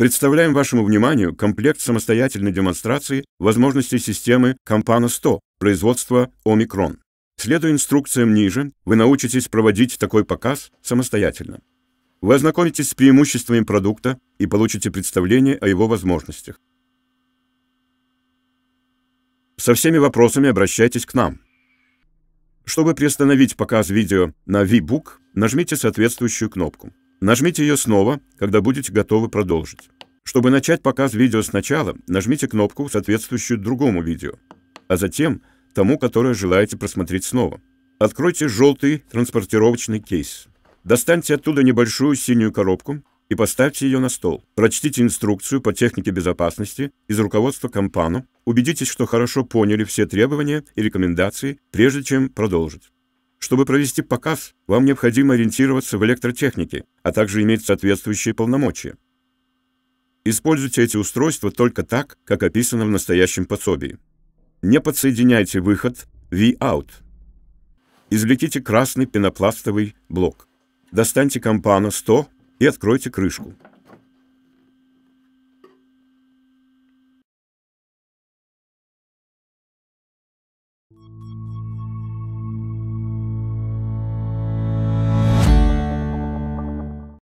Представляем вашему вниманию комплект самостоятельной демонстрации возможностей системы Campana 100 производства Omicron. Следуя инструкциям ниже, вы научитесь проводить такой показ самостоятельно. Вы ознакомитесь с преимуществами продукта и получите представление о его возможностях. Со всеми вопросами обращайтесь к нам. Чтобы приостановить показ видео на VBook, нажмите соответствующую кнопку. Нажмите ее снова, когда будете готовы продолжить. Чтобы начать показ видео сначала, нажмите кнопку, соответствующую другому видео, а затем тому, которое желаете просмотреть снова. Откройте желтый транспортировочный кейс. Достаньте оттуда небольшую синюю коробку и поставьте ее на стол. Прочтите инструкцию по технике безопасности из руководства компану. Убедитесь, что хорошо поняли все требования и рекомендации, прежде чем продолжить. Чтобы провести показ, вам необходимо ориентироваться в электротехнике, а также иметь соответствующие полномочия. Используйте эти устройства только так, как описано в настоящем пособии. Не подсоединяйте выход V-out. Извлеките красный пенопластовый блок. Достаньте компана 100 и откройте крышку.